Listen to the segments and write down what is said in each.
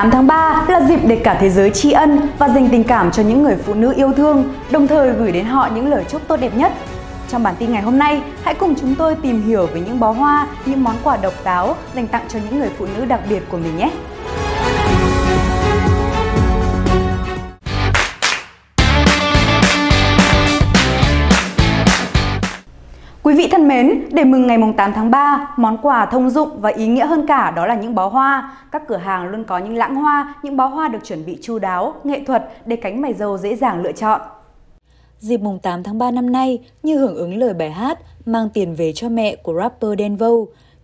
8 tháng 3 là dịp để cả thế giới tri ân và dành tình cảm cho những người phụ nữ yêu thương, đồng thời gửi đến họ những lời chúc tốt đẹp nhất. Trong bản tin ngày hôm nay, hãy cùng chúng tôi tìm hiểu về những bó hoa, những món quà độc đáo dành tặng cho những người phụ nữ đặc biệt của mình nhé! Quý vị thân mến, để mừng ngày 8 tháng 3, món quà thông dụng và ý nghĩa hơn cả đó là những bó hoa. Các cửa hàng luôn có những lãng hoa, những bó hoa được chuẩn bị chu đáo, nghệ thuật để cánh mày dâu dễ dàng lựa chọn. Dịp mùng 8 tháng 3 năm nay, như hưởng ứng lời bài hát Mang tiền về cho mẹ của rapper Denvo,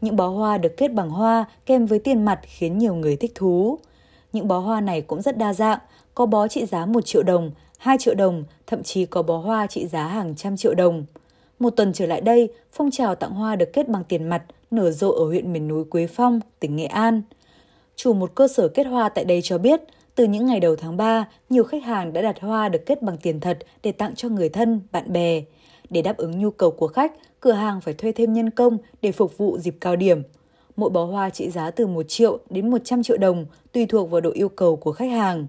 những bó hoa được kết bằng hoa kèm với tiền mặt khiến nhiều người thích thú. Những bó hoa này cũng rất đa dạng, có bó trị giá 1 triệu đồng, 2 triệu đồng, thậm chí có bó hoa trị giá hàng trăm triệu đồng. Một tuần trở lại đây, phong trào tặng hoa được kết bằng tiền mặt nở rộ ở huyện miền núi Quế Phong, tỉnh Nghệ An. Chủ một cơ sở kết hoa tại đây cho biết, từ những ngày đầu tháng 3, nhiều khách hàng đã đặt hoa được kết bằng tiền thật để tặng cho người thân, bạn bè. Để đáp ứng nhu cầu của khách, cửa hàng phải thuê thêm nhân công để phục vụ dịp cao điểm. Mỗi bó hoa trị giá từ 1 triệu đến 100 triệu đồng, tùy thuộc vào độ yêu cầu của khách hàng.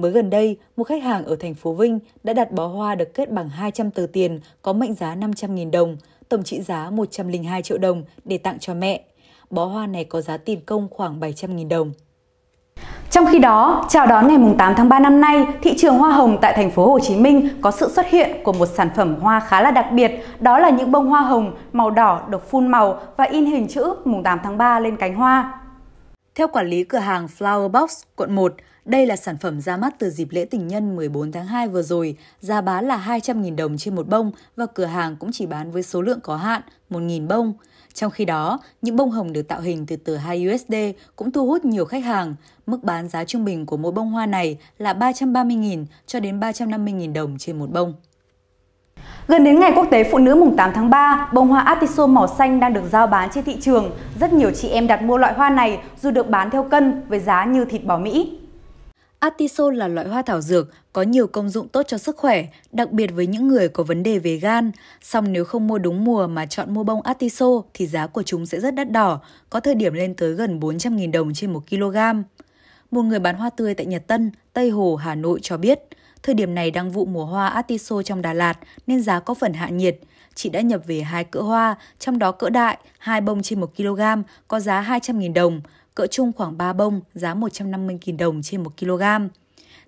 Mới gần đây, một khách hàng ở thành phố Vinh đã đặt bó hoa được kết bằng 200 tờ tiền có mệnh giá 500.000 đồng, tổng trị giá 102 triệu đồng để tặng cho mẹ. Bó hoa này có giá tiền công khoảng 700.000 đồng. Trong khi đó, chào đón ngày 8 tháng 3 năm nay, thị trường hoa hồng tại thành phố Hồ Chí Minh có sự xuất hiện của một sản phẩm hoa khá là đặc biệt, đó là những bông hoa hồng màu đỏ được phun màu và in hình chữ mùng 8 tháng 3 lên cánh hoa. Theo quản lý cửa hàng Flower Box, quận 1, đây là sản phẩm ra mắt từ dịp lễ tình nhân 14 tháng 2 vừa rồi, giá bán là 200.000 đồng trên một bông và cửa hàng cũng chỉ bán với số lượng có hạn 1.000 bông. Trong khi đó, những bông hồng được tạo hình từ tờ 2 USD cũng thu hút nhiều khách hàng. Mức bán giá trung bình của mỗi bông hoa này là 330.000 cho đến 350.000 đồng trên một bông. Gần đến ngày quốc tế phụ nữ mùng 8 tháng 3, bông hoa artiso màu xanh đang được giao bán trên thị trường. Rất nhiều chị em đặt mua loại hoa này dù được bán theo cân với giá như thịt bò Mỹ. Artiso là loại hoa thảo dược có nhiều công dụng tốt cho sức khỏe, đặc biệt với những người có vấn đề về gan. Song nếu không mua đúng mùa mà chọn mua bông Artiso thì giá của chúng sẽ rất đắt đỏ, có thời điểm lên tới gần 400.000 đồng trên 1 kg. Một người bán hoa tươi tại Nhật Tân, Tây Hồ, Hà Nội cho biết, Thời điểm này đang vụ mùa hoa Artiso trong Đà Lạt nên giá có phần hạ nhiệt. Chị đã nhập về hai cỡ hoa, trong đó cỡ đại, hai bông trên 1 kg có giá 200.000 đồng, cỡ trung khoảng 3 bông giá 150.000 đồng trên 1 kg.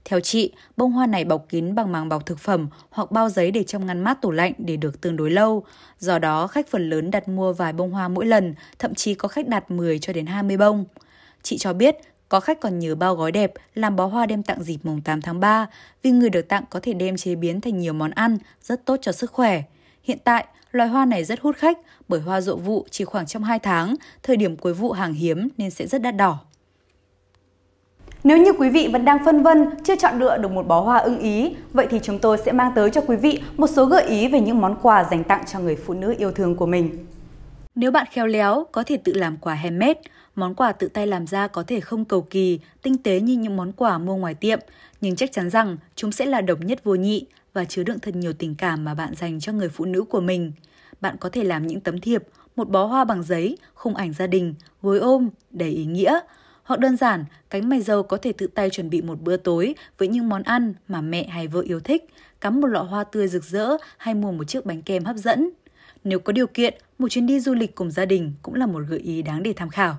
Theo chị, bông hoa này bọc kín bằng màng bọc thực phẩm hoặc bao giấy để trong ngăn mát tủ lạnh để được tương đối lâu. Do đó, khách phần lớn đặt mua vài bông hoa mỗi lần, thậm chí có khách đặt 10 cho đến 20 bông. Chị cho biết có khách còn nhớ bao gói đẹp làm bó hoa đem tặng dịp mùng 8 tháng 3 vì người được tặng có thể đem chế biến thành nhiều món ăn rất tốt cho sức khỏe. Hiện tại, loài hoa này rất hút khách bởi hoa rộ vụ chỉ khoảng trong 2 tháng, thời điểm cuối vụ hàng hiếm nên sẽ rất đắt đỏ. Nếu như quý vị vẫn đang phân vân, chưa chọn lựa được một bó hoa ưng ý, vậy thì chúng tôi sẽ mang tới cho quý vị một số gợi ý về những món quà dành tặng cho người phụ nữ yêu thương của mình. Nếu bạn khéo léo, có thể tự làm quà handmade. Món quà tự tay làm ra có thể không cầu kỳ, tinh tế như những món quà mua ngoài tiệm, nhưng chắc chắn rằng chúng sẽ là độc nhất vô nhị và chứa đựng thật nhiều tình cảm mà bạn dành cho người phụ nữ của mình. Bạn có thể làm những tấm thiệp, một bó hoa bằng giấy, khung ảnh gia đình, gối ôm, đầy ý nghĩa. Hoặc đơn giản, cánh mày dâu có thể tự tay chuẩn bị một bữa tối với những món ăn mà mẹ hay vợ yêu thích, cắm một lọ hoa tươi rực rỡ hay mua một chiếc bánh kem hấp dẫn. Nếu có điều kiện, một chuyến đi du lịch cùng gia đình cũng là một gợi ý đáng để tham khảo.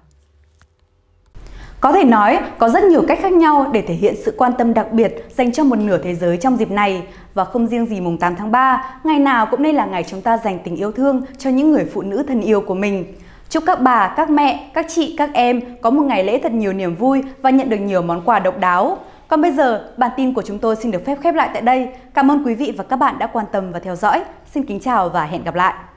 Có thể nói, có rất nhiều cách khác nhau để thể hiện sự quan tâm đặc biệt dành cho một nửa thế giới trong dịp này. Và không riêng gì mùng 8 tháng 3, ngày nào cũng nên là ngày chúng ta dành tình yêu thương cho những người phụ nữ thân yêu của mình. Chúc các bà, các mẹ, các chị, các em có một ngày lễ thật nhiều niềm vui và nhận được nhiều món quà độc đáo. Còn bây giờ, bản tin của chúng tôi xin được phép khép lại tại đây. Cảm ơn quý vị và các bạn đã quan tâm và theo dõi. Xin kính chào và hẹn gặp lại.